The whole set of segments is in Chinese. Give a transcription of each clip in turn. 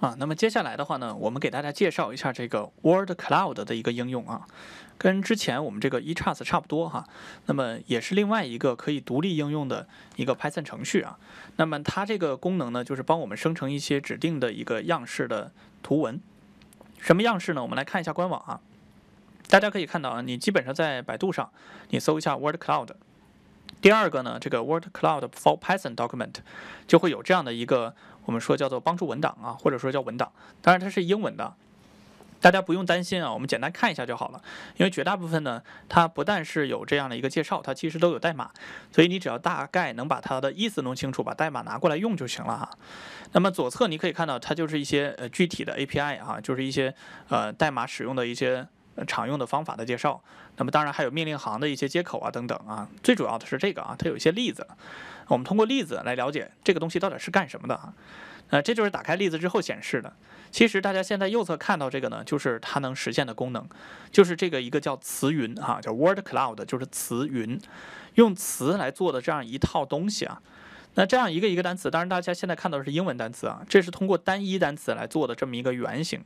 啊，那么接下来的话呢，我们给大家介绍一下这个 Word Cloud 的一个应用啊，跟之前我们这个 e c h a s 差不多哈，那么也是另外一个可以独立应用的一个 Python 程序啊。那么它这个功能呢，就是帮我们生成一些指定的一个样式的图文。什么样式呢？我们来看一下官网啊。大家可以看到啊，你基本上在百度上你搜一下 Word Cloud，第二个呢，这个 Word Cloud for Python Document 就会有这样的一个。我们说叫做帮助文档啊，或者说叫文档，当然它是英文的，大家不用担心啊，我们简单看一下就好了。因为绝大部分呢，它不但是有这样的一个介绍，它其实都有代码，所以你只要大概能把它的意思弄清楚，把代码拿过来用就行了哈。那么左侧你可以看到，它就是一些呃具体的 API 哈，就是一些呃代码使用的一些常用的方法的介绍。那么当然还有命令行的一些接口啊等等啊，最主要的是这个啊，它有一些例子。我们通过例子来了解这个东西到底是干什么的啊？那这就是打开例子之后显示的。其实大家现在右侧看到这个呢，就是它能实现的功能，就是这个一个叫词云啊，叫 Word Cloud，就是词云，用词来做的这样一套东西啊。那这样一个一个单词，当然大家现在看到的是英文单词啊，这是通过单一单词来做的这么一个原型。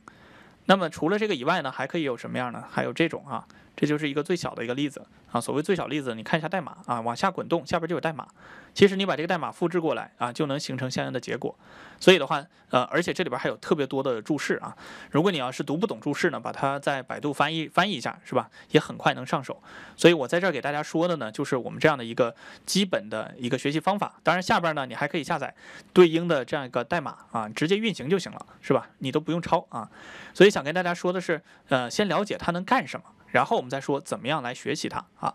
那么除了这个以外呢，还可以有什么样呢？还有这种啊。这就是一个最小的一个例子啊。所谓最小例子，你看一下代码啊，往下滚动，下边就有代码。其实你把这个代码复制过来啊，就能形成相应的结果。所以的话，呃，而且这里边还有特别多的注释啊。如果你要是读不懂注释呢，把它在百度翻译翻译一下，是吧？也很快能上手。所以我在这儿给大家说的呢，就是我们这样的一个基本的一个学习方法。当然，下边呢，你还可以下载对应的这样一个代码啊，直接运行就行了，是吧？你都不用抄啊。所以想跟大家说的是，呃，先了解它能干什么。然后我们再说怎么样来学习它啊，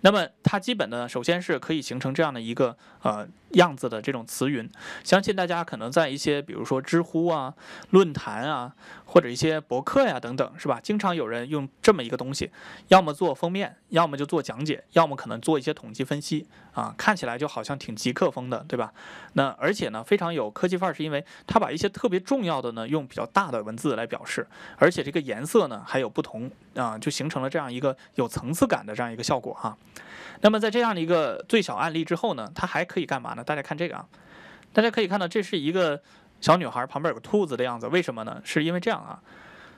那么它基本呢，首先是可以形成这样的一个呃。样子的这种词云，相信大家可能在一些比如说知乎啊、论坛啊，或者一些博客呀等等，是吧？经常有人用这么一个东西，要么做封面，要么就做讲解，要么可能做一些统计分析啊，看起来就好像挺极客风的，对吧？那而且呢，非常有科技范儿，是因为它把一些特别重要的呢用比较大的文字来表示，而且这个颜色呢还有不同啊，就形成了这样一个有层次感的这样一个效果哈。那么在这样的一个最小案例之后呢，它还可以干嘛？大家看这个啊，大家可以看到这是一个小女孩旁边有个兔子的样子，为什么呢？是因为这样啊，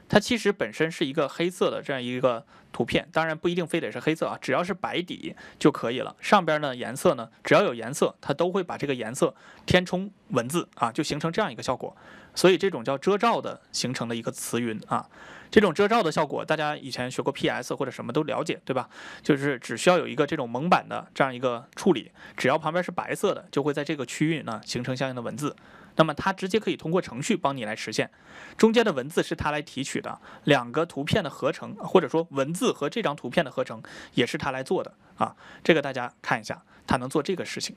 它其实本身是一个黑色的这样一个图片，当然不一定非得是黑色啊，只要是白底就可以了。上边呢颜色呢，只要有颜色，它都会把这个颜色填充文字啊，就形成这样一个效果。所以这种叫遮罩的形成的一个词云啊。这种遮罩的效果，大家以前学过 PS 或者什么都了解，对吧？就是只需要有一个这种蒙版的这样一个处理，只要旁边是白色的，就会在这个区域呢形成相应的文字。那么它直接可以通过程序帮你来实现，中间的文字是它来提取的，两个图片的合成或者说文字和这张图片的合成也是它来做的啊，这个大家看一下，它能做这个事情。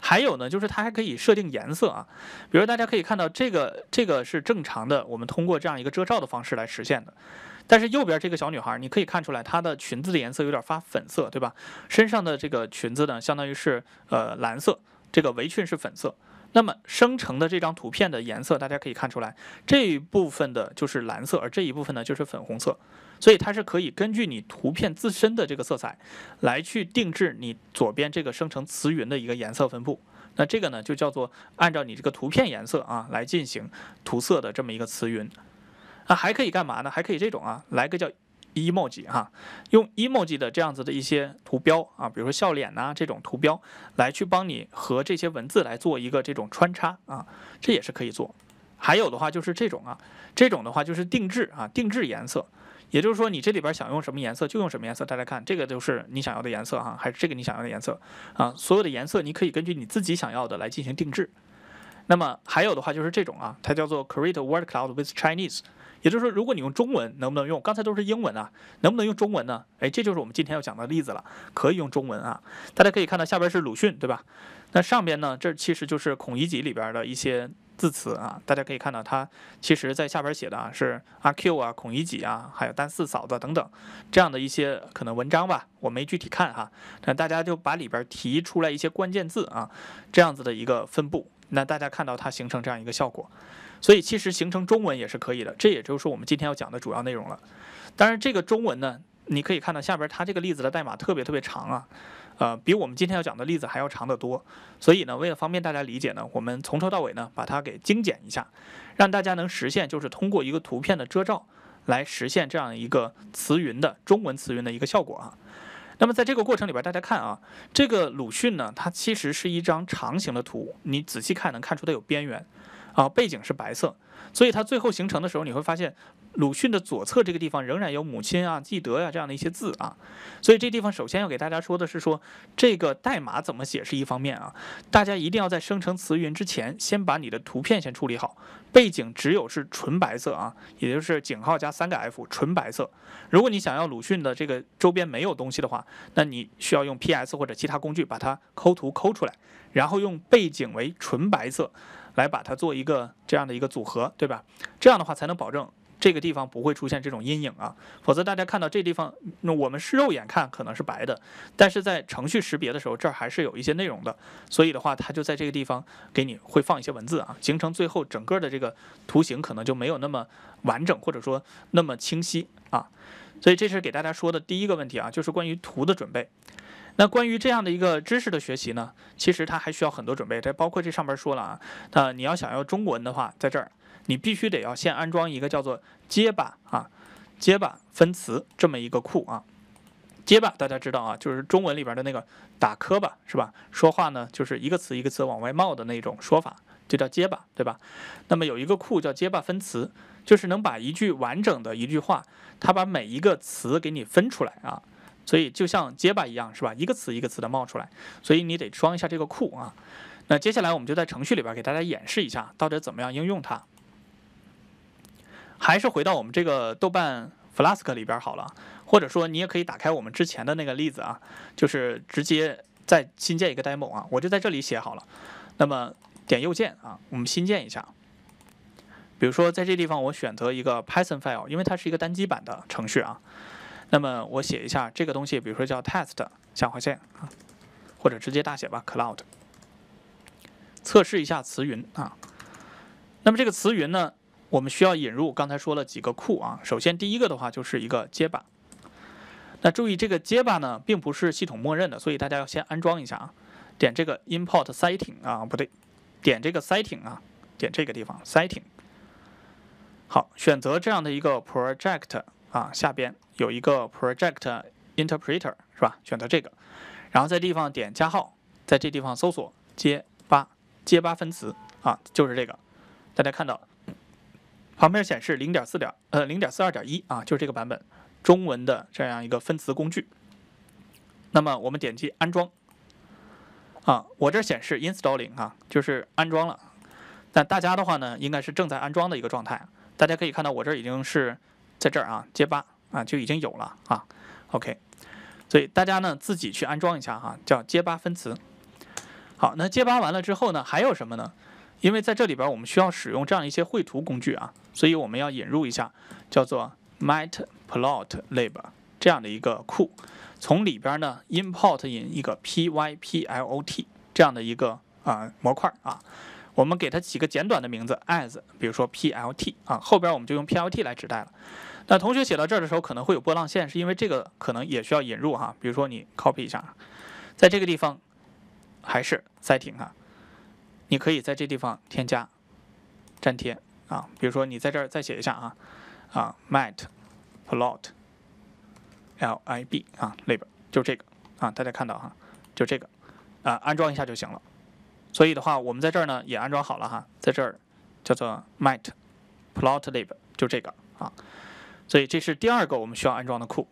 还有呢，就是它还可以设定颜色啊，比如大家可以看到这个这个是正常的，我们通过这样一个遮罩的方式来实现的，但是右边这个小女孩，你可以看出来她的裙子的颜色有点发粉色，对吧？身上的这个裙子呢，相当于是呃蓝色，这个围裙是粉色。那么生成的这张图片的颜色，大家可以看出来，这一部分的就是蓝色，而这一部分呢就是粉红色，所以它是可以根据你图片自身的这个色彩，来去定制你左边这个生成词云的一个颜色分布。那这个呢就叫做按照你这个图片颜色啊来进行涂色的这么一个词云。啊，还可以干嘛呢？还可以这种啊，来个叫。emoji 哈，用 emoji 的这样子的一些图标啊，比如说笑脸呐这种图标，来去帮你和这些文字来做一个这种穿插啊，这也是可以做。还有的话就是这种啊，这种的话就是定制啊，定制颜色，也就是说你这里边想用什么颜色就用什么颜色。大家看这个就是你想要的颜色哈，还是这个你想要的颜色啊，所有的颜色你可以根据你自己想要的来进行定制。那么还有的话就是这种啊，它叫做 Create Word Cloud with Chinese。也就是说，如果你用中文能不能用？刚才都是英文啊，能不能用中文呢？哎，这就是我们今天要讲的例子了。可以用中文啊，大家可以看到下边是鲁迅，对吧？那上边呢，这其实就是《孔乙己》里边的一些字词啊。大家可以看到，他其实在下边写的啊是阿 Q 啊、孔乙己啊，还有单四嫂子等等这样的一些可能文章吧。我没具体看哈，那大家就把里边提出来一些关键字啊，这样子的一个分布。那大家看到它形成这样一个效果。所以其实形成中文也是可以的，这也就是我们今天要讲的主要内容了。当然，这个中文呢，你可以看到下边它这个例子的代码特别特别长啊，呃，比我们今天要讲的例子还要长得多。所以呢，为了方便大家理解呢，我们从头到尾呢把它给精简一下，让大家能实现就是通过一个图片的遮罩来实现这样一个词云的中文词云的一个效果啊。那么在这个过程里边，大家看啊，这个鲁迅呢，它其实是一张长形的图，你仔细看能看出它有边缘。啊，背景是白色，所以它最后形成的时候，你会发现鲁迅的左侧这个地方仍然有“母亲啊，记得呀”这样的一些字啊。所以这地方首先要给大家说的是，说这个代码怎么写是一方面啊，大家一定要在生成词云之前，先把你的图片先处理好，背景只有是纯白色啊，也就是井号加三个 F，纯白色。如果你想要鲁迅的这个周边没有东西的话，那你需要用 PS 或者其他工具把它抠图抠出来，然后用背景为纯白色。来把它做一个这样的一个组合，对吧？这样的话才能保证这个地方不会出现这种阴影啊。否则大家看到这地方，那我们是肉眼看可能是白的，但是在程序识别的时候，这儿还是有一些内容的。所以的话，它就在这个地方给你会放一些文字啊，形成最后整个的这个图形可能就没有那么完整，或者说那么清晰啊。所以这是给大家说的第一个问题啊，就是关于图的准备。那关于这样的一个知识的学习呢，其实它还需要很多准备。这包括这上边说了啊，那你要想要中文的话，在这儿你必须得要先安装一个叫做“结巴”啊，“结巴分词”这么一个库啊。结巴大家知道啊，就是中文里边的那个打磕巴是吧？说话呢就是一个词一个词往外冒的那种说法，就叫结巴，对吧？那么有一个库叫“结巴分词”，就是能把一句完整的一句话，它把每一个词给你分出来啊。所以就像结巴一样，是吧？一个词一个词的冒出来，所以你得装一下这个库啊。那接下来我们就在程序里边给大家演示一下，到底怎么样应用它。还是回到我们这个豆瓣 Flask 里边好了，或者说你也可以打开我们之前的那个例子啊，就是直接再新建一个 demo 啊，我就在这里写好了。那么点右键啊，我们新建一下。比如说在这地方我选择一个 Python file，因为它是一个单机版的程序啊。那么我写一下这个东西，比如说叫 test 下划线啊，或者直接大写吧 cloud。测试一下词云啊。那么这个词云呢，我们需要引入刚才说了几个库啊。首先第一个的话就是一个结巴。那注意这个结巴呢，并不是系统默认的，所以大家要先安装一下啊。点这个 import setting 啊，不对，点这个 setting 啊，点这个地方 setting。好，选择这样的一个 project。啊，下边有一个 Project Interpreter 是吧？选择这个，然后在地方点加号，在这地方搜索“接八接八分词”啊，就是这个。大家看到旁边显示零点四点呃零点四二点一啊，就是这个版本中文的这样一个分词工具。那么我们点击安装啊，我这显示 Installing 啊，就是安装了。那大家的话呢，应该是正在安装的一个状态。大家可以看到我这已经是。在这儿啊，街巴啊就已经有了啊，OK，所以大家呢自己去安装一下哈，叫街巴分词。好，那街巴完了之后呢，还有什么呢？因为在这里边我们需要使用这样一些绘图工具啊，所以我们要引入一下叫做 Matplotlib 这样的一个库，从里边呢 import 引一个 Pyplot 这样的一个啊模块啊，我们给它起个简短的名字 as，比如说 plt 啊，后边我们就用 plt 来指代了。那同学写到这儿的时候可能会有波浪线，是因为这个可能也需要引入哈。比如说你 copy 一下，在这个地方还是再停啊，你可以在这地方添加粘贴啊。比如说你在这儿再写一下啊啊，mat plot lib 啊，lib 就这个啊，大家看到哈，就这个啊，安装一下就行了。所以的话，我们在这儿呢也安装好了哈，在这儿叫做 mat plot lib 就这个啊。所以这是第二个我们需要安装的库，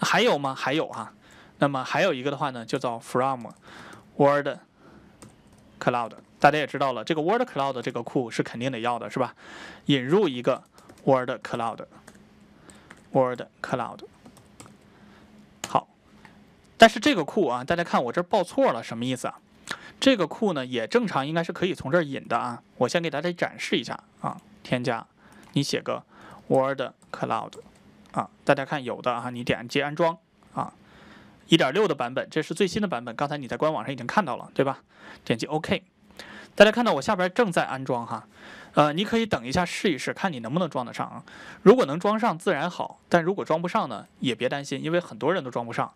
还有吗？还有哈，那么还有一个的话呢，就叫 from word cloud。大家也知道了，这个 word cloud 这个库是肯定得要的，是吧？引入一个 word cloud，word cloud。好，但是这个库啊，大家看我这报错了，什么意思啊？这个库呢，也正常应该是可以从这儿引的啊。我先给大家展示一下啊，添加，你写个 word。Cloud，啊，大家看有的哈，你点击安装啊，一点六的版本，这是最新的版本，刚才你在官网上已经看到了，对吧？点击 OK，大家看到我下边正在安装哈，呃，你可以等一下试一试，看你能不能装得上啊。如果能装上自然好，但如果装不上呢，也别担心，因为很多人都装不上。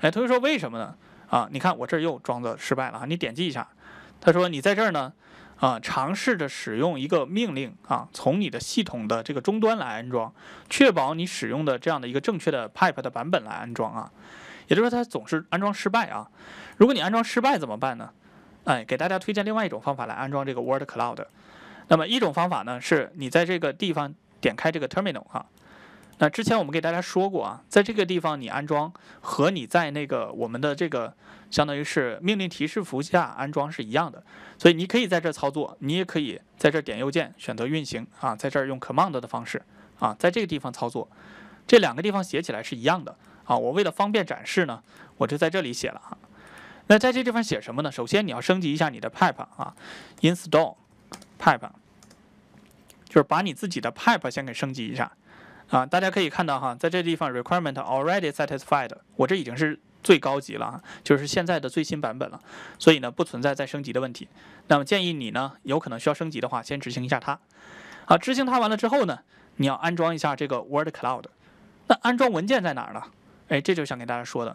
哎，同学说为什么呢？啊，你看我这又装的失败了啊，你点击一下，他说你在这儿呢。啊，尝试着使用一个命令啊，从你的系统的这个终端来安装，确保你使用的这样的一个正确的 pip e 的版本来安装啊。也就是说，它总是安装失败啊。如果你安装失败怎么办呢？哎，给大家推荐另外一种方法来安装这个 Word Cloud。那么一种方法呢，是你在这个地方点开这个 Terminal 哈。那之前我们给大家说过啊，在这个地方你安装和你在那个我们的这个相当于是命令提示符下安装是一样的，所以你可以在这操作，你也可以在这点右键选择运行啊，在这儿用 command 的方式啊，在这个地方操作，这两个地方写起来是一样的啊。我为了方便展示呢，我就在这里写了哈。那在这地方写什么呢？首先你要升级一下你的 pip 啊，install pip，e 就是把你自己的 pip 先给升级一下。啊，大家可以看到哈，在这地方 requirement already satisfied，我这已经是最高级了，就是现在的最新版本了，所以呢不存在再升级的问题。那么建议你呢，有可能需要升级的话，先执行一下它。好，执行它完了之后呢，你要安装一下这个 Word Cloud。那安装文件在哪儿呢？哎，这就想给大家说的。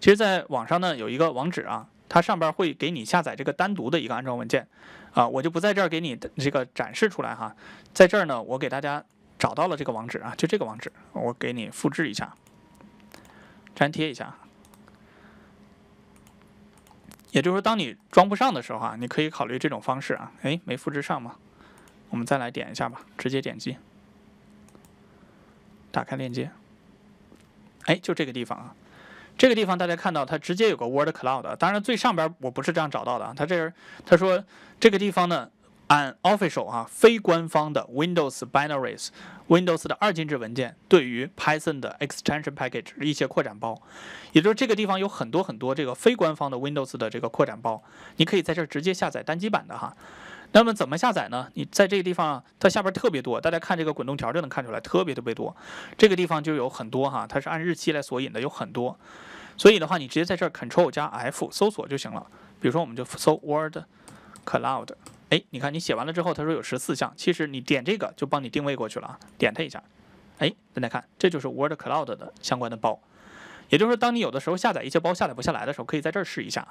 其实，在网上呢有一个网址啊，它上边会给你下载这个单独的一个安装文件。啊，我就不在这儿给你这个展示出来哈，在这儿呢，我给大家。找到了这个网址啊，就这个网址，我给你复制一下，粘贴一下。也就是说，当你装不上的时候啊，你可以考虑这种方式啊。哎，没复制上吗？我们再来点一下吧，直接点击，打开链接。哎，就这个地方啊，这个地方大家看到它直接有个 Word Cloud，当然最上边我不是这样找到的啊，它这儿他说这个地方呢。an official 啊，非官方的 Windows binaries，Windows 的二进制文件，对于 Python 的 extension package 一些扩展包，也就是这个地方有很多很多这个非官方的 Windows 的这个扩展包，你可以在这直接下载单机版的哈。那么怎么下载呢？你在这个地方它下边特别多，大家看这个滚动条就能看出来特别特别多。这个地方就有很多哈，它是按日期来索引的，有很多。所以的话，你直接在这儿 Ctrl 加 F 搜索就行了。比如说我们就搜 Word Cloud。哎，你看你写完了之后，他说有十四项，其实你点这个就帮你定位过去了啊，点它一下。哎，大家看，这就是 Word Cloud 的相关的包，也就是说，当你有的时候下载一些包下载不下来的时候，可以在这儿试一下。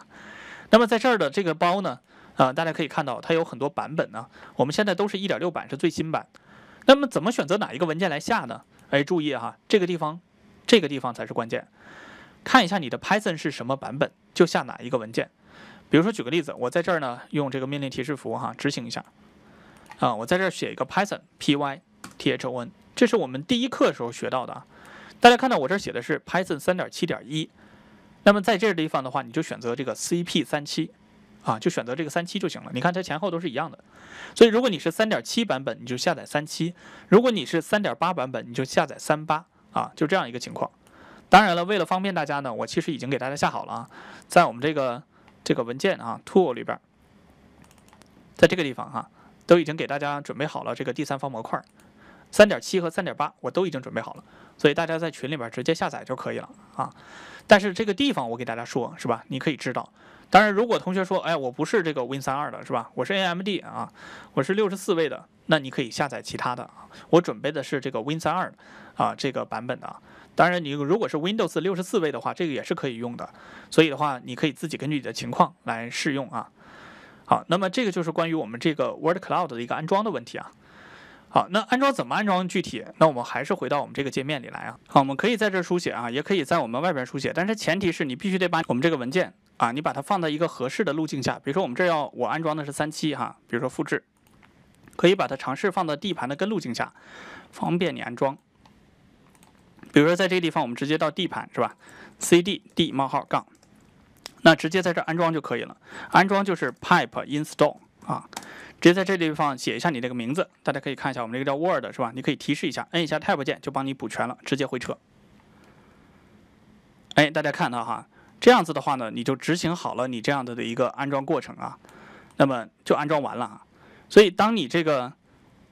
那么在这儿的这个包呢，啊，大家可以看到它有很多版本呢，我们现在都是一点六版是最新版。那么怎么选择哪一个文件来下呢？哎，注意哈，这个地方，这个地方才是关键。看一下你的 Python 是什么版本，就下哪一个文件。比如说，举个例子，我在这儿呢，用这个命令提示符哈执行一下啊。我在这儿写一个 Python pytho n，这是我们第一课时候学到的。大家看到我这儿写的是 Python 三点七点一。那么在这地方的话，你就选择这个 CP 三七啊，就选择这个三七就行了。你看它前后都是一样的。所以如果你是三点七版本，你就下载三七；如果你是三点八版本，你就下载三八啊，就这样一个情况。当然了，为了方便大家呢，我其实已经给大家下好了啊，在我们这个。这个文件啊，tool 里边，在这个地方哈，都已经给大家准备好了这个第三方模块，三点七和三点八我都已经准备好了，所以大家在群里边直接下载就可以了啊。但是这个地方我给大家说，是吧？你可以知道。当然，如果同学说，哎，我不是这个 Win 三二的，是吧？我是 AMD 啊，我是六十四位的，那你可以下载其他的。我准备的是这个 Win 三二啊这个版本的。当然，你如果是 Windows 六十四位的话，这个也是可以用的。所以的话，你可以自己根据你的情况来试用啊。好，那么这个就是关于我们这个 Word Cloud 的一个安装的问题啊。好，那安装怎么安装？具体那我们还是回到我们这个界面里来啊。好，我们可以在这书写啊，也可以在我们外边书写，但是前提是你必须得把我们这个文件啊，你把它放在一个合适的路径下。比如说我们这要我安装的是三七哈，比如说复制，可以把它尝试放到 D 盘的根路径下，方便你安装。比如说，在这个地方，我们直接到 D 盘，是吧？C、D、D 冒号杠，那直接在这安装就可以了。安装就是 pip e install 啊，直接在这地方写一下你这个名字。大家可以看一下，我们这个叫 Word，是吧？你可以提示一下，摁一下 Tab 键就帮你补全了，直接回车。哎，大家看到哈，这样子的话呢，你就执行好了你这样子的一个安装过程啊，那么就安装完了。所以当你这个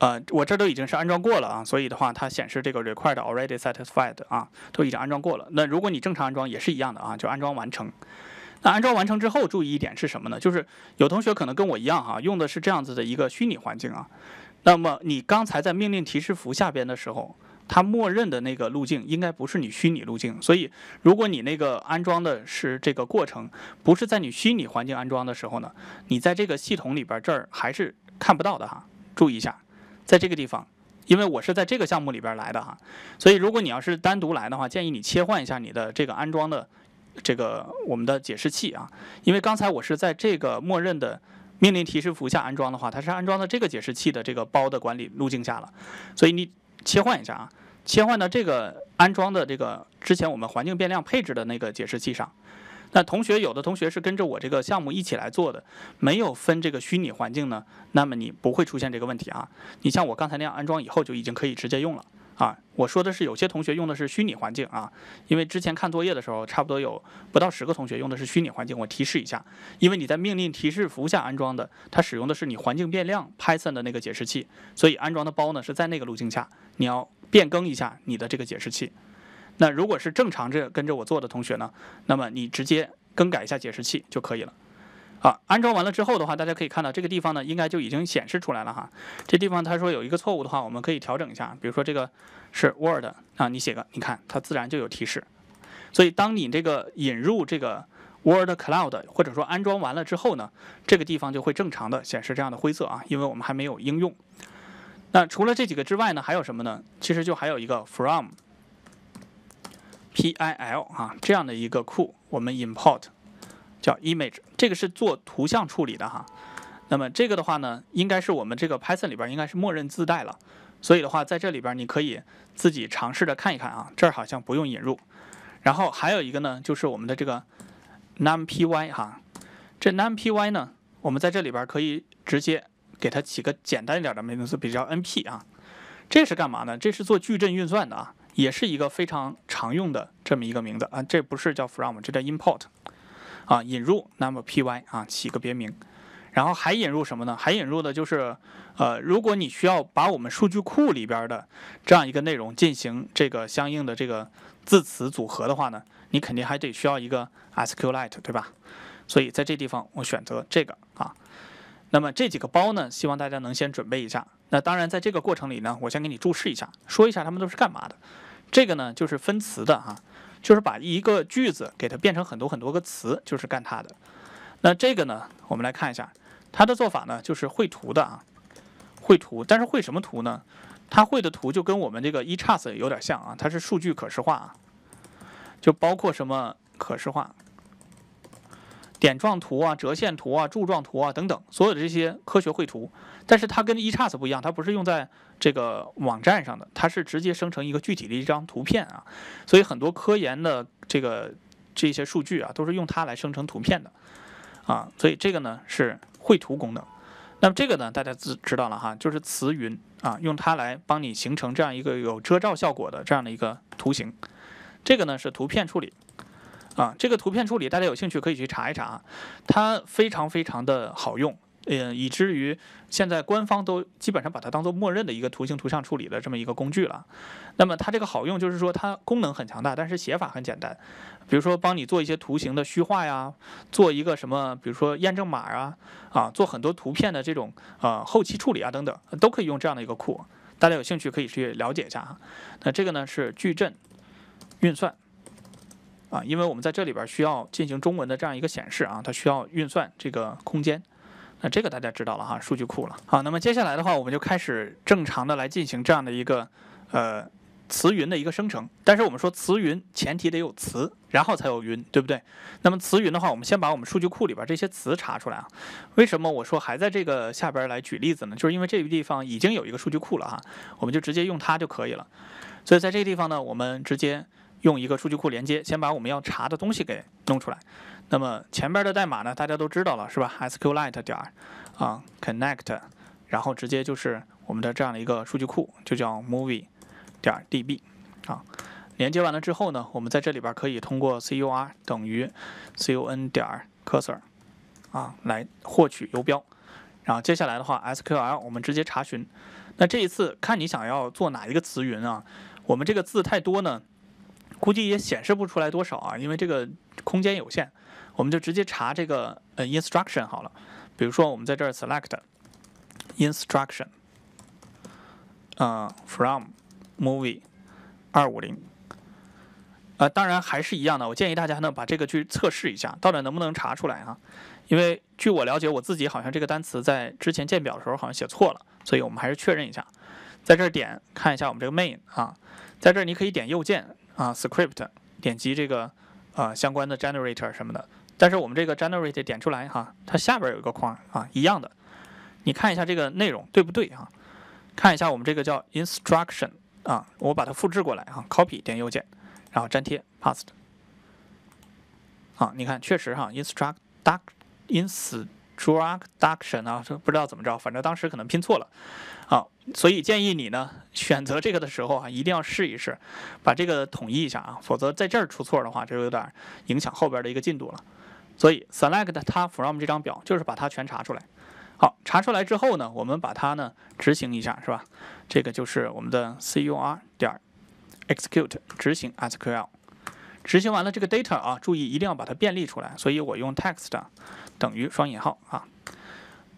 呃，我这都已经是安装过了啊，所以的话，它显示这个 required already satisfied 啊，都已经安装过了。那如果你正常安装也是一样的啊，就安装完成。那安装完成之后，注意一点是什么呢？就是有同学可能跟我一样哈，用的是这样子的一个虚拟环境啊。那么你刚才在命令提示符下边的时候，它默认的那个路径应该不是你虚拟路径，所以如果你那个安装的是这个过程，不是在你虚拟环境安装的时候呢，你在这个系统里边这儿还是看不到的哈，注意一下。在这个地方，因为我是在这个项目里边来的哈，所以如果你要是单独来的话，建议你切换一下你的这个安装的这个我们的解释器啊，因为刚才我是在这个默认的命令提示符下安装的话，它是安装的这个解释器的这个包的管理路径下了，所以你切换一下啊，切换到这个安装的这个之前我们环境变量配置的那个解释器上。那同学有的同学是跟着我这个项目一起来做的，没有分这个虚拟环境呢，那么你不会出现这个问题啊。你像我刚才那样安装以后就已经可以直接用了啊。我说的是有些同学用的是虚拟环境啊，因为之前看作业的时候，差不多有不到十个同学用的是虚拟环境，我提示一下。因为你在命令提示符下安装的，它使用的是你环境变量 Python 的那个解释器，所以安装的包呢是在那个路径下，你要变更一下你的这个解释器。那如果是正常这跟着我做的同学呢，那么你直接更改一下解释器就可以了。好，安装完了之后的话，大家可以看到这个地方呢，应该就已经显示出来了哈。这地方他说有一个错误的话，我们可以调整一下，比如说这个是 Word 啊，你写个，你看它自然就有提示。所以当你这个引入这个 Word Cloud 或者说安装完了之后呢，这个地方就会正常的显示这样的灰色啊，因为我们还没有应用。那除了这几个之外呢，还有什么呢？其实就还有一个 From。PIL 啊，这样的一个库，我们 import 叫 image，这个是做图像处理的哈。那么这个的话呢，应该是我们这个 Python 里边应该是默认自带了，所以的话在这里边你可以自己尝试着看一看啊。这儿好像不用引入。然后还有一个呢，就是我们的这个 numpy 哈，这 numpy 呢，我们在这里边可以直接给它起个简单一点的名字，比较 np 啊。这是干嘛呢？这是做矩阵运算的啊。也是一个非常常用的这么一个名字啊，这不是叫 from，这叫 import，啊，引入 numpy 啊，起个别名，然后还引入什么呢？还引入的就是，呃，如果你需要把我们数据库里边的这样一个内容进行这个相应的这个字词组合的话呢，你肯定还得需要一个 sqlite，对吧？所以在这地方我选择这个啊，那么这几个包呢，希望大家能先准备一下。那当然，在这个过程里呢，我先给你注释一下，说一下他们都是干嘛的。这个呢，就是分词的哈，就是把一个句子给它变成很多很多个词，就是干它的。那这个呢，我们来看一下它的做法呢，就是绘图的啊，绘图。但是绘什么图呢？它绘的图就跟我们这个 e c h a s 有点像啊，它是数据可视化啊，就包括什么可视化。点状图啊、折线图啊、柱状图啊等等，所有的这些科学绘图，但是它跟 ECharts 不一样，它不是用在这个网站上的，它是直接生成一个具体的一张图片啊，所以很多科研的这个这些数据啊，都是用它来生成图片的啊，所以这个呢是绘图功能。那么这个呢，大家知知道了哈，就是词云啊，用它来帮你形成这样一个有遮罩效果的这样的一个图形。这个呢是图片处理。啊，这个图片处理，大家有兴趣可以去查一查，它非常非常的好用，呃，以至于现在官方都基本上把它当做默认的一个图形图像处理的这么一个工具了。那么它这个好用，就是说它功能很强大，但是写法很简单。比如说帮你做一些图形的虚化呀，做一个什么，比如说验证码啊，啊，做很多图片的这种呃后期处理啊等等，都可以用这样的一个库。大家有兴趣可以去了解一下啊。那这个呢是矩阵运算。啊，因为我们在这里边需要进行中文的这样一个显示啊，它需要运算这个空间，那这个大家知道了哈，数据库了。好，那么接下来的话，我们就开始正常的来进行这样的一个呃词云的一个生成。但是我们说词云前提得有词，然后才有云，对不对？那么词云的话，我们先把我们数据库里边这些词查出来啊。为什么我说还在这个下边来举例子呢？就是因为这个地方已经有一个数据库了哈，我们就直接用它就可以了。所以在这个地方呢，我们直接。用一个数据库连接，先把我们要查的东西给弄出来。那么前边的代码呢，大家都知道了，是吧？SQLite 点儿啊，connect，然后直接就是我们的这样的一个数据库，就叫 Movie 点儿 db 啊。连接完了之后呢，我们在这里边可以通过 cur 等于 con 点儿 cursor 啊来获取游标。然后接下来的话，SQL 我们直接查询。那这一次看你想要做哪一个词云啊？我们这个字太多呢。估计也显示不出来多少啊，因为这个空间有限，我们就直接查这个呃 instruction 好了。比如说我们在这儿 select instruction，啊 from movie 二五零，呃，当然还是一样的。我建议大家呢把这个去测试一下，到底能不能查出来啊？因为据我了解，我自己好像这个单词在之前建表的时候好像写错了，所以我们还是确认一下。在这儿点看一下我们这个 main 啊，在这儿你可以点右键。啊，script，点击这个啊相关的 generator 什么的，但是我们这个 generator 点出来哈，它下边有一个框啊，一样的，你看一下这个内容对不对啊？看一下我们这个叫 instruction 啊，我把它复制过来啊，copy 点右键，然后粘贴 paste，啊，你看确实哈，instruction，ins。t r o d u c t i o n 啊，不知道怎么着，反正当时可能拼错了，好，所以建议你呢选择这个的时候啊，一定要试一试，把这个统一一下啊，否则在这儿出错的话，就有点影响后边的一个进度了。所以 select 它 from 这张表就是把它全查出来，好，查出来之后呢，我们把它呢执行一下，是吧？这个就是我们的 cur 点 execute 执行 SQL，执行完了这个 data 啊，注意一定要把它便利出来，所以我用 text。等于双引号啊，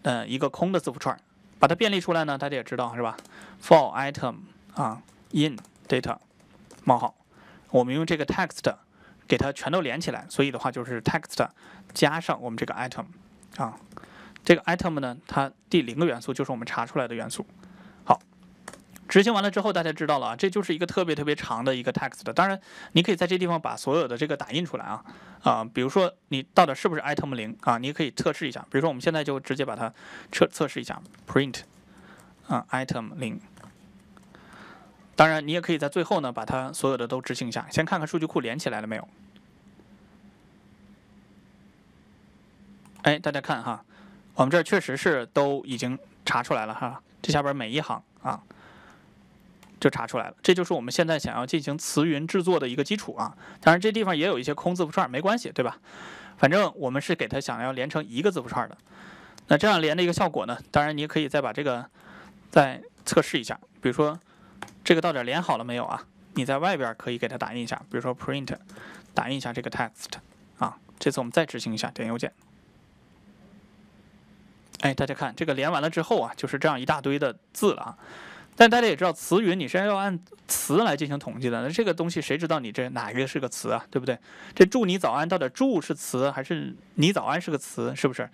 嗯，一个空的字符串，把它便利出来呢，大家也知道是吧？for item 啊，in data 冒号，我们用这个 text 给它全都连起来，所以的话就是 text 加上我们这个 item 啊，这个 item 呢，它第零个元素就是我们查出来的元素。好，执行完了之后，大家知道了啊，这就是一个特别特别长的一个 text。当然，你可以在这地方把所有的这个打印出来啊。啊，比如说你到底是不是 item 零啊？你可以测试一下，比如说我们现在就直接把它测测试一下 print 啊 item 零。当然，你也可以在最后呢把它所有的都执行一下，先看看数据库连起来了没有。哎，大家看哈，我们这确实是都已经查出来了哈，这下边每一行啊。就查出来了，这就是我们现在想要进行词云制作的一个基础啊。当然，这地方也有一些空字符串，没关系，对吧？反正我们是给它想要连成一个字符串的。那这样连的一个效果呢？当然，你也可以再把这个再测试一下，比如说这个到底连好了没有啊？你在外边可以给它打印一下，比如说 print 打印一下这个 text 啊。这次我们再执行一下点邮件。哎，大家看这个连完了之后啊，就是这样一大堆的字了啊。但大家也知道，词云你是要按词来进行统计的。那这个东西谁知道你这哪一个是个词啊，对不对？这“祝你早安”到底“祝”是词还是“你早安”是个词，是不是？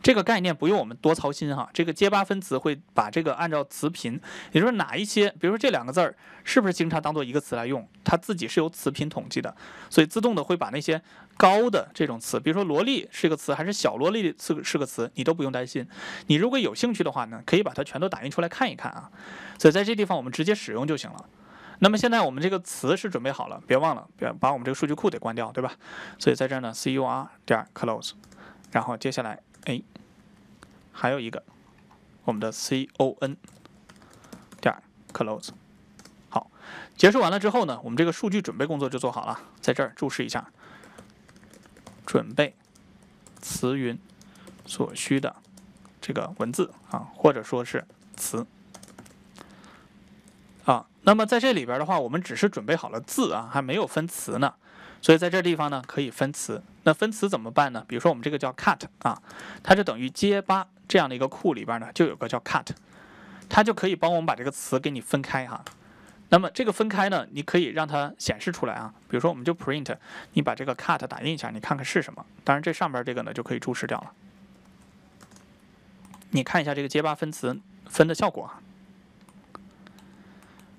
这个概念不用我们多操心哈。这个接巴分词会把这个按照词频，也就是哪一些，比如说这两个字儿，是不是经常当做一个词来用？它自己是由词频统计的，所以自动的会把那些。高的这种词，比如说“萝莉”是一个词，还是“小萝莉”是个是个词，你都不用担心。你如果有兴趣的话呢，可以把它全都打印出来看一看啊。所以在这地方我们直接使用就行了。那么现在我们这个词是准备好了，别忘了，别把我们这个数据库得关掉，对吧？所以在这儿呢，c u r 点 close，然后接下来哎，还有一个我们的 c o n 点 close。好，结束完了之后呢，我们这个数据准备工作就做好了，在这儿注视一下。准备词云所需的这个文字啊，或者说是词啊。那么在这里边的话，我们只是准备好了字啊，还没有分词呢。所以在这地方呢，可以分词。那分词怎么办呢？比如说我们这个叫 cut 啊，它就等于街巴这样的一个库里边呢，就有个叫 cut，它就可以帮我们把这个词给你分开哈。那么这个分开呢，你可以让它显示出来啊。比如说，我们就 print，你把这个 cut 打印一下，你看看是什么。当然，这上边这个呢，就可以注释掉了。你看一下这个结八分词分的效果。啊。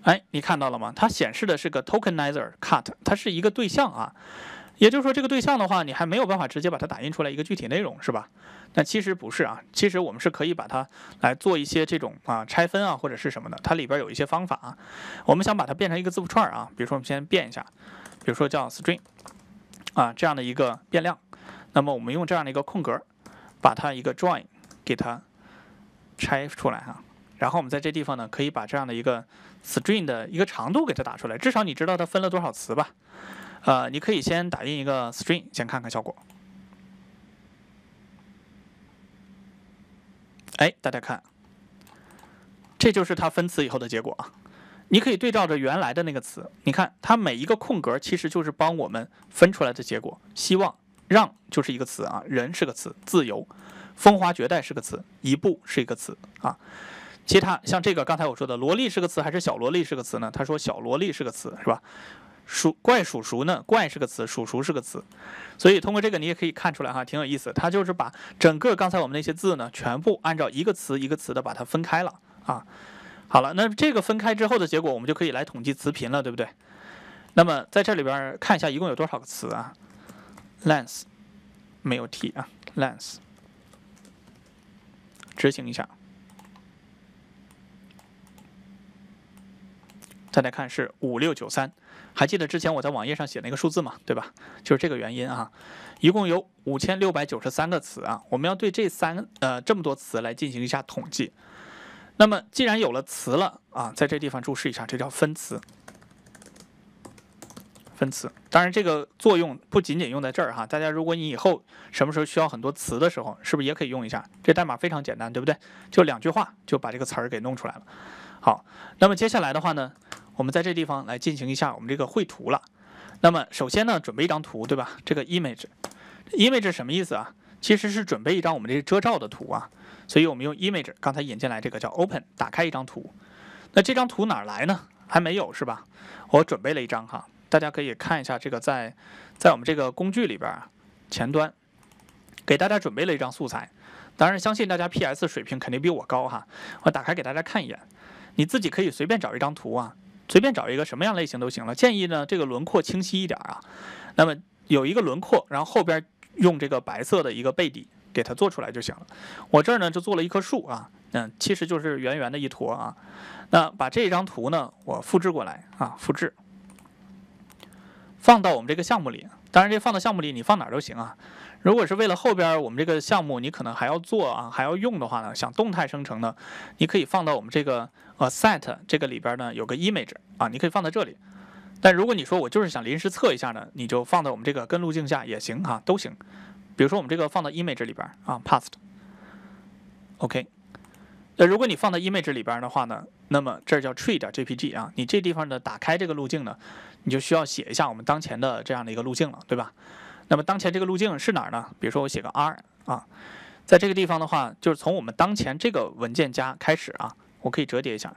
哎，你看到了吗？它显示的是个 tokenizer cut，它是一个对象啊。也就是说，这个对象的话，你还没有办法直接把它打印出来一个具体内容，是吧？那其实不是啊，其实我们是可以把它来做一些这种啊拆分啊或者是什么的，它里边有一些方法啊。我们想把它变成一个字符串啊，比如说我们先变一下，比如说叫 string 啊这样的一个变量。那么我们用这样的一个空格把它一个 join 给它拆出来哈。然后我们在这地方呢，可以把这样的一个 string 的一个长度给它打出来，至少你知道它分了多少词吧。呃，你可以先打印一个 string，先看看效果。哎，大家看，这就是它分词以后的结果啊。你可以对照着原来的那个词，你看它每一个空格其实就是帮我们分出来的结果。希望让就是一个词啊，人是个词，自由，风华绝代是个词，一步是一个词啊。其他像这个刚才我说的“萝莉”是个词，还是“小萝莉”是个词呢？他说“小萝莉”是个词，是吧？鼠怪鼠鼠呢？怪是个词，鼠鼠是个词，所以通过这个你也可以看出来哈，挺有意思。它就是把整个刚才我们那些字呢，全部按照一个词一个词的把它分开了啊。好了，那这个分开之后的结果，我们就可以来统计词频了，对不对？那么在这里边看一下一共有多少个词啊？lens 没有 t 啊，lens 执行一下，再来看是五六九三。还记得之前我在网页上写那个数字吗？对吧？就是这个原因啊，一共有五千六百九十三个词啊。我们要对这三呃这么多词来进行一下统计。那么既然有了词了啊，在这地方注释一下，这叫分词。分词，当然这个作用不仅仅用在这儿哈。大家如果你以后什么时候需要很多词的时候，是不是也可以用一下？这代码非常简单，对不对？就两句话就把这个词儿给弄出来了。好，那么接下来的话呢？我们在这地方来进行一下我们这个绘图了。那么首先呢，准备一张图，对吧？这个 image，image 什么意思啊？其实是准备一张我们这遮罩的图啊。所以我们用 image，刚才引进来这个叫 open，打开一张图。那这张图哪来呢？还没有是吧？我准备了一张哈，大家可以看一下这个在在我们这个工具里边啊，前端给大家准备了一张素材。当然相信大家 P S 水平肯定比我高哈。我打开给大家看一眼，你自己可以随便找一张图啊。随便找一个什么样类型都行了，建议呢这个轮廓清晰一点啊。那么有一个轮廓，然后后边用这个白色的一个背底给它做出来就行了。我这儿呢就做了一棵树啊，嗯，其实就是圆圆的一坨啊。那把这张图呢我复制过来啊，复制放到我们这个项目里。当然这放到项目里你放哪儿都行啊。如果是为了后边我们这个项目，你可能还要做啊，还要用的话呢，想动态生成呢，你可以放到我们这个呃 set 这个里边呢，有个 image 啊，你可以放在这里。但如果你说我就是想临时测一下呢，你就放在我们这个根路径下也行哈，都行。比如说我们这个放到 image 里边啊，past。OK。那如果你放到 image 里边的话呢，那么这叫 tree.jpg 啊，你这地方呢打开这个路径呢，你就需要写一下我们当前的这样的一个路径了，对吧？那么当前这个路径是哪儿呢？比如说我写个 r 啊，在这个地方的话，就是从我们当前这个文件夹开始啊，我可以折叠一下，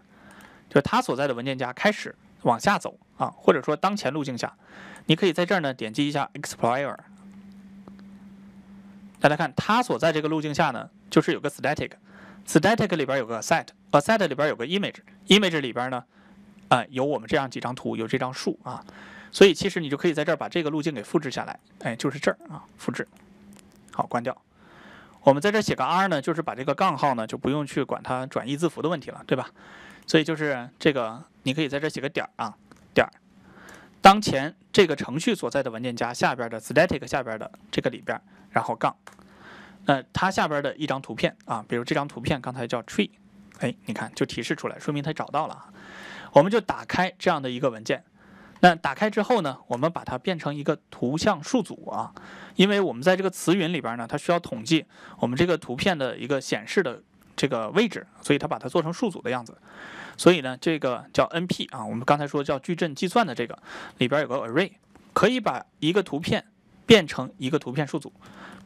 就是它所在的文件夹开始往下走啊，或者说当前路径下，你可以在这儿呢点击一下 Explorer。大家看它所在这个路径下呢，就是有个 static，static 里边有个 s e t set 里边有个 image，image 里边呢，啊有我们这样几张图，有这张树啊。所以其实你就可以在这儿把这个路径给复制下来，哎，就是这儿啊，复制，好，关掉。我们在这写个 R 呢，就是把这个杠号呢就不用去管它转义字符的问题了，对吧？所以就是这个，你可以在这写个点儿啊，点儿。当前这个程序所在的文件夹下边的 static 下边的这个里边，然后杠。那它下边的一张图片啊，比如这张图片刚才叫 tree，哎，你看就提示出来，说明它找到了我们就打开这样的一个文件。那打开之后呢，我们把它变成一个图像数组啊，因为我们在这个词云里边呢，它需要统计我们这个图片的一个显示的这个位置，所以它把它做成数组的样子。所以呢，这个叫 N P 啊，我们刚才说叫矩阵计算的这个里边有个 array，可以把一个图片变成一个图片数组。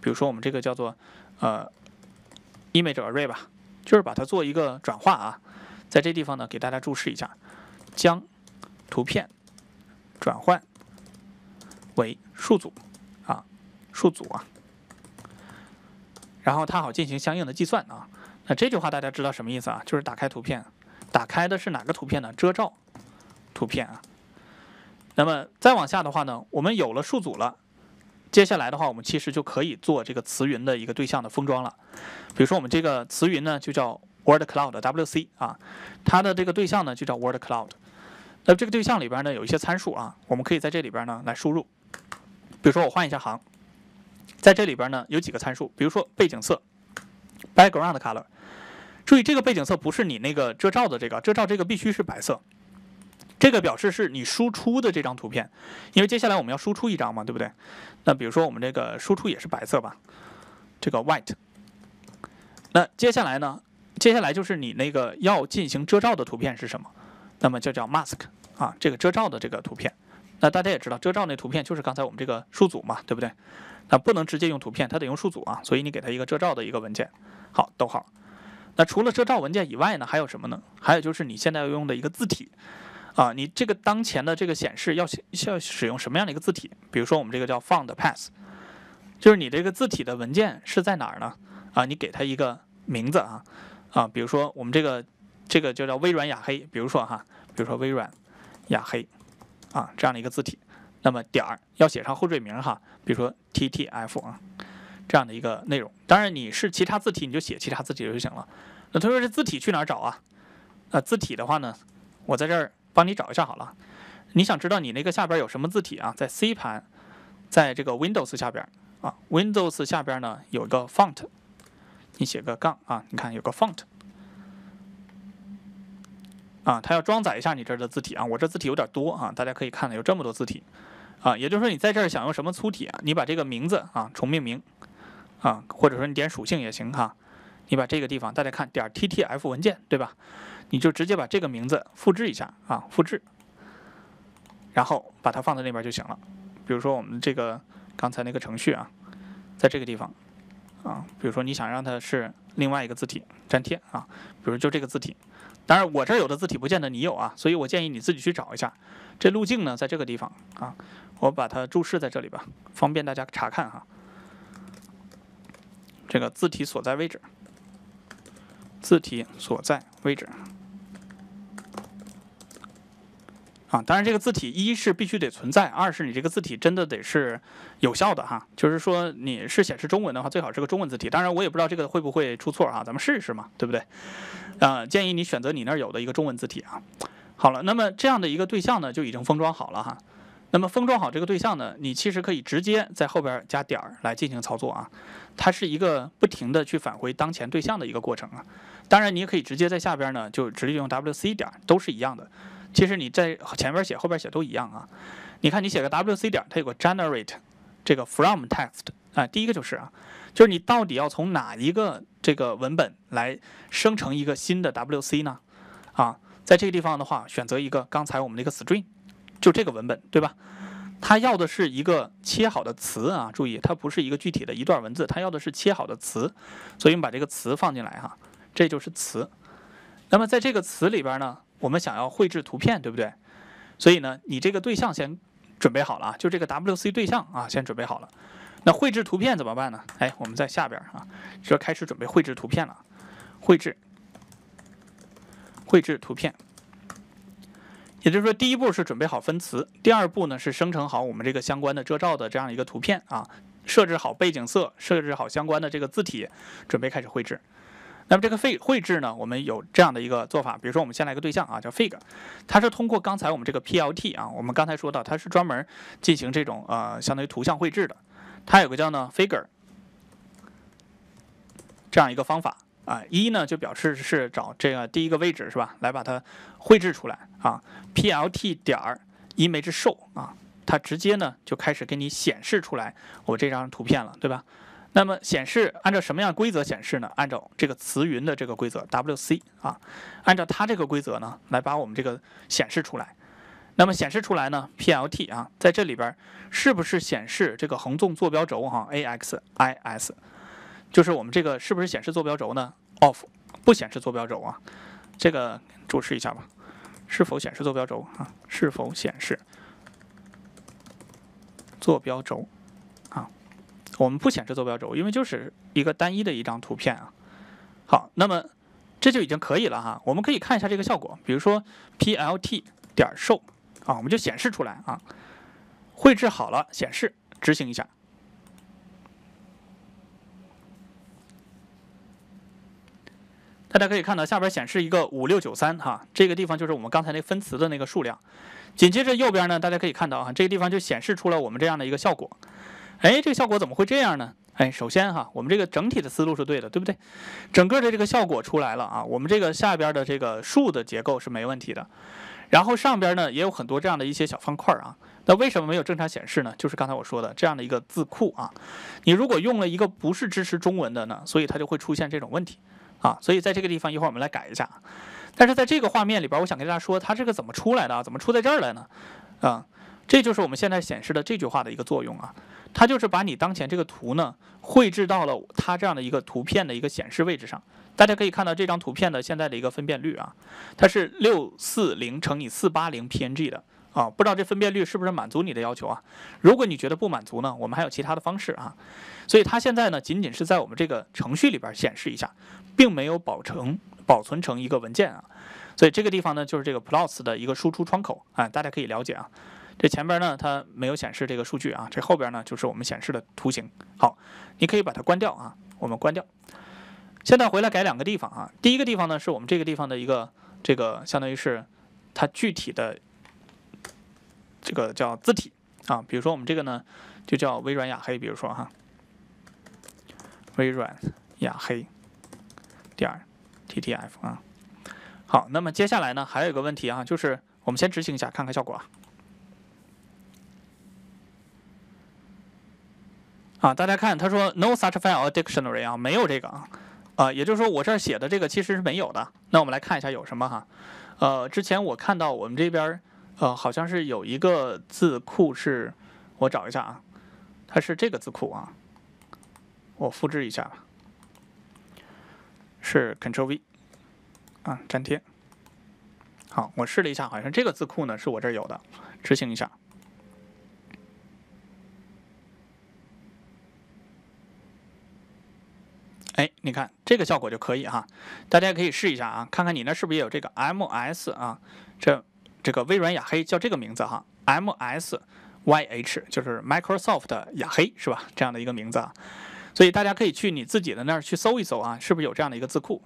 比如说我们这个叫做呃 image array 吧，就是把它做一个转化啊。在这地方呢，给大家注释一下，将图片。转换为数组啊，数组啊，然后它好进行相应的计算啊。那这句话大家知道什么意思啊？就是打开图片，打开的是哪个图片呢？遮罩图片啊。那么再往下的话呢，我们有了数组了，接下来的话我们其实就可以做这个词云的一个对象的封装了。比如说我们这个词云呢，就叫 Word Cloud WC 啊，它的这个对象呢就叫 Word Cloud。那这个对象里边呢有一些参数啊，我们可以在这里边呢来输入。比如说我换一下行，在这里边呢有几个参数，比如说背景色 （background color）。注意这个背景色不是你那个遮罩的这个遮罩，这个必须是白色。这个表示是你输出的这张图片，因为接下来我们要输出一张嘛，对不对？那比如说我们这个输出也是白色吧，这个 white。那接下来呢，接下来就是你那个要进行遮罩的图片是什么，那么就叫 mask。啊，这个遮罩的这个图片，那大家也知道，遮罩那图片就是刚才我们这个数组嘛，对不对？那不能直接用图片，它得用数组啊，所以你给它一个遮罩的一个文件。好，逗号。那除了遮罩文件以外呢，还有什么呢？还有就是你现在要用的一个字体啊，你这个当前的这个显示要要使用什么样的一个字体？比如说我们这个叫 f o u n d path，就是你这个字体的文件是在哪儿呢？啊，你给它一个名字啊啊，比如说我们这个这个就叫微软雅黑，比如说哈，比如说微软雅黑啊，这样的一个字体，那么点儿要写上后缀名哈，比如说 .ttf 啊，这样的一个内容。当然你是其他字体你就写其他字体就行了。那他说这字体去哪儿找啊？呃，字体的话呢，我在这儿帮你找一下好了。你想知道你那个下边有什么字体啊？在 C 盘，在这个 Windows 下边啊，Windows 下边呢有一个 Font，你写个杠啊，你看有个 Font。啊，它要装载一下你这儿的字体啊，我这字体有点多啊，大家可以看呢，有这么多字体啊，也就是说你在这儿想用什么粗体，啊，你把这个名字啊重命名啊，或者说你点属性也行哈，你把这个地方大家看点 ttf 文件对吧？你就直接把这个名字复制一下啊，复制，然后把它放在那边就行了。比如说我们这个刚才那个程序啊，在这个地方。啊，比如说你想让它是另外一个字体粘贴啊，比如就这个字体，当然我这儿有的字体不见得你有啊，所以我建议你自己去找一下。这路径呢，在这个地方啊，我把它注释在这里吧，方便大家查看哈。这个字体所在位置，字体所在位置。当然，这个字体一是必须得存在，二是你这个字体真的得是有效的哈。就是说，你是显示中文的话，最好是个中文字体。当然，我也不知道这个会不会出错啊，咱们试一试嘛，对不对？啊，建议你选择你那儿有的一个中文字体啊。好了，那么这样的一个对象呢，就已经封装好了哈。那么封装好这个对象呢，你其实可以直接在后边加点儿来进行操作啊。它是一个不停的去返回当前对象的一个过程啊。当然，你也可以直接在下边呢，就直接用 WC 点都是一样的。其实你在前边写后边写都一样啊。你看你写个 W C 点，它有个 generate 这个 from text 啊，第一个就是啊，就是你到底要从哪一个这个文本来生成一个新的 W C 呢？啊，在这个地方的话，选择一个刚才我们的一个 string，就这个文本对吧？它要的是一个切好的词啊，注意它不是一个具体的一段文字，它要的是切好的词，所以我们把这个词放进来哈，这就是词。那么在这个词里边呢？我们想要绘制图片，对不对？所以呢，你这个对象先准备好了啊，就这个 WC 对象啊，先准备好了。那绘制图片怎么办呢？哎，我们在下边啊，就开始准备绘制图片了。绘制，绘制图片。也就是说，第一步是准备好分词，第二步呢是生成好我们这个相关的遮罩的这样一个图片啊，设置好背景色，设置好相关的这个字体，准备开始绘制。那么这个 fig 绘制呢，我们有这样的一个做法，比如说我们先来一个对象啊，叫 fig，它是通过刚才我们这个 plt 啊，我们刚才说到它是专门进行这种呃，相当于图像绘制的，它有个叫呢 figure，这样一个方法啊，一呢就表示是找这个第一个位置是吧，来把它绘制出来啊，plt 点儿 image show 啊，它直接呢就开始给你显示出来我这张图片了，对吧？那么显示按照什么样规则显示呢？按照这个词云的这个规则，WC 啊，按照它这个规则呢，来把我们这个显示出来。那么显示出来呢，PLT 啊，在这里边是不是显示这个横纵坐标轴哈，AXIS，就是我们这个是不是显示坐标轴呢？OFF，不显示坐标轴啊。这个注释一下吧，是否显示坐标轴啊？是否显示坐标轴？我们不显示坐标轴，因为就是一个单一的一张图片啊。好，那么这就已经可以了哈。我们可以看一下这个效果，比如说 plt 点 show 啊，我们就显示出来啊。绘制好了，显示，执行一下。大家可以看到下边显示一个五六九三哈，这个地方就是我们刚才那分词的那个数量。紧接着右边呢，大家可以看到啊，这个地方就显示出了我们这样的一个效果。哎，这个效果怎么会这样呢？哎，首先哈，我们这个整体的思路是对的，对不对？整个的这个效果出来了啊，我们这个下边的这个树的结构是没问题的，然后上边呢也有很多这样的一些小方块啊。那为什么没有正常显示呢？就是刚才我说的这样的一个字库啊。你如果用了一个不是支持中文的呢，所以它就会出现这种问题啊。所以在这个地方一会儿我们来改一下。但是在这个画面里边，我想跟大家说，它这个怎么出来的啊？怎么出在这儿来呢？啊，这就是我们现在显示的这句话的一个作用啊。它就是把你当前这个图呢，绘制到了它这样的一个图片的一个显示位置上。大家可以看到这张图片的现在的一个分辨率啊，它是六四零乘以四八零 PNG 的啊，不知道这分辨率是不是满足你的要求啊？如果你觉得不满足呢，我们还有其他的方式啊。所以它现在呢，仅仅是在我们这个程序里边显示一下，并没有保存保存成一个文件啊。所以这个地方呢，就是这个 Plus 的一个输出窗口啊，大家可以了解啊。这前边呢，它没有显示这个数据啊。这后边呢，就是我们显示的图形。好，你可以把它关掉啊。我们关掉。现在回来改两个地方啊。第一个地方呢，是我们这个地方的一个这个，相当于是它具体的这个叫字体啊。比如说我们这个呢，就叫微软雅黑。比如说哈，微软雅黑点 ttf 啊。好，那么接下来呢，还有一个问题啊，就是我们先执行一下，看看效果啊。啊，大家看，他说 no such file or dictionary 啊，没有这个啊，呃，也就是说我这儿写的这个其实是没有的。那我们来看一下有什么哈，呃，之前我看到我们这边呃好像是有一个字库是，我找一下啊，它是这个字库啊，我复制一下，吧，是 control v，啊，粘贴，好，我试了一下，好像这个字库呢是我这儿有的，执行一下。哎，你看这个效果就可以哈，大家可以试一下啊，看看你那是不是也有这个 M S 啊，这这个微软雅黑叫这个名字哈，M S Y H 就是 Microsoft 雅黑是吧？这样的一个名字啊，所以大家可以去你自己的那儿去搜一搜啊，是不是有这样的一个字库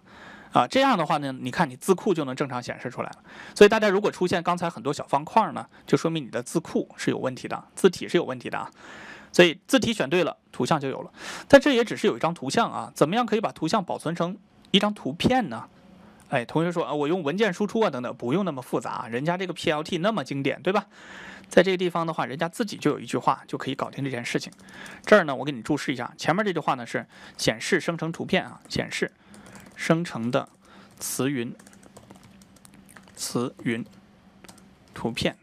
啊？这样的话呢，你看你字库就能正常显示出来了。所以大家如果出现刚才很多小方块呢，就说明你的字库是有问题的，字体是有问题的啊。所以字体选对了，图像就有了。但这也只是有一张图像啊，怎么样可以把图像保存成一张图片呢？哎，同学说啊，我用文件输出啊，等等，不用那么复杂。人家这个 PLT 那么经典，对吧？在这个地方的话，人家自己就有一句话就可以搞定这件事情。这儿呢，我给你注释一下，前面这句话呢是显示生成图片啊，显示生成的词云词云图片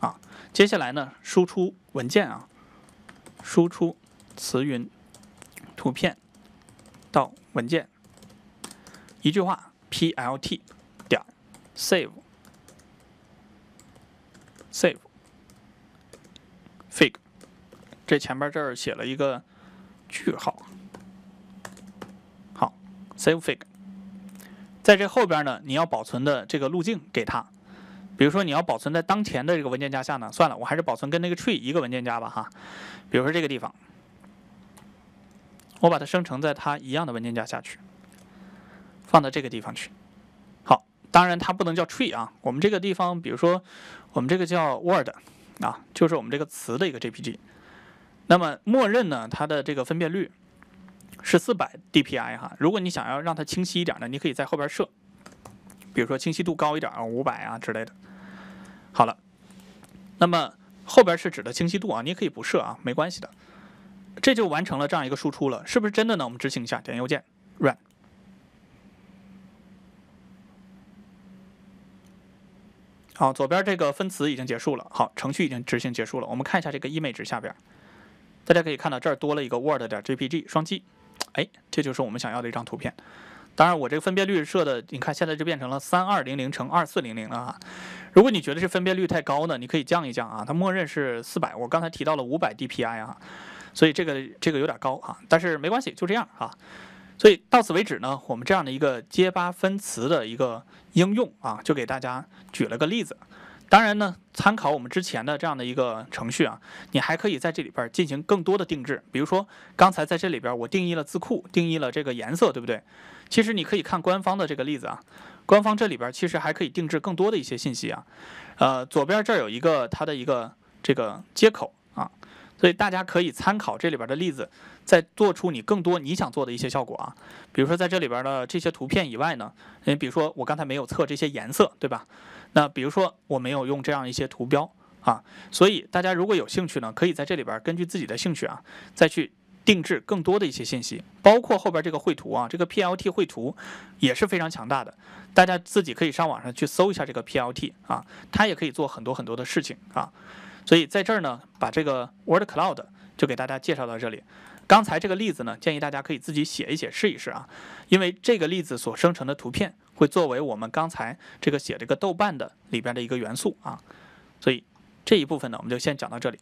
啊。接下来呢，输出文件啊。输出词云图片到文件，一句话：plt 点 save save fig。这前边这儿写了一个句号。好，save fig。在这后边呢，你要保存的这个路径给它。比如说你要保存在当前的这个文件夹下呢？算了，我还是保存跟那个 tree 一个文件夹吧哈。比如说这个地方，我把它生成在它一样的文件夹下去，放到这个地方去。好，当然它不能叫 tree 啊。我们这个地方，比如说我们这个叫 word 啊，就是我们这个词的一个 jpg。那么默认呢，它的这个分辨率是四百 dpi 哈。如果你想要让它清晰一点呢，你可以在后边设，比如说清晰度高一点啊，五百啊之类的。好了，那么后边是指的清晰度啊，你也可以不设啊，没关系的。这就完成了这样一个输出了，是不是真的呢？我们执行一下，点右键 Run。好，左边这个分词已经结束了，好，程序已经执行结束了。我们看一下这个 image 下边，大家可以看到这儿多了一个 word 点 .jpg，双击，哎，这就是我们想要的一张图片。当然，我这个分辨率设的，你看现在就变成了三二零零乘二四零零了啊。如果你觉得是分辨率太高呢，你可以降一降啊，它默认是四百，我刚才提到了五百 DPI 啊，所以这个这个有点高啊，但是没关系，就这样啊。所以到此为止呢，我们这样的一个街巴分词的一个应用啊，就给大家举了个例子。当然呢，参考我们之前的这样的一个程序啊，你还可以在这里边进行更多的定制。比如说刚才在这里边我定义了字库，定义了这个颜色，对不对？其实你可以看官方的这个例子啊。官方这里边其实还可以定制更多的一些信息啊，呃，左边这儿有一个它的一个这个接口啊，所以大家可以参考这里边的例子，再做出你更多你想做的一些效果啊。比如说在这里边的这些图片以外呢，你比如说我刚才没有测这些颜色对吧？那比如说我没有用这样一些图标啊，所以大家如果有兴趣呢，可以在这里边根据自己的兴趣啊，再去。定制更多的一些信息，包括后边这个绘图啊，这个 P L T 绘图也是非常强大的，大家自己可以上网上去搜一下这个 P L T 啊，它也可以做很多很多的事情啊。所以在这儿呢，把这个 Word Cloud 就给大家介绍到这里。刚才这个例子呢，建议大家可以自己写一写试一试啊，因为这个例子所生成的图片会作为我们刚才这个写这个豆瓣的里边的一个元素啊，所以这一部分呢，我们就先讲到这里。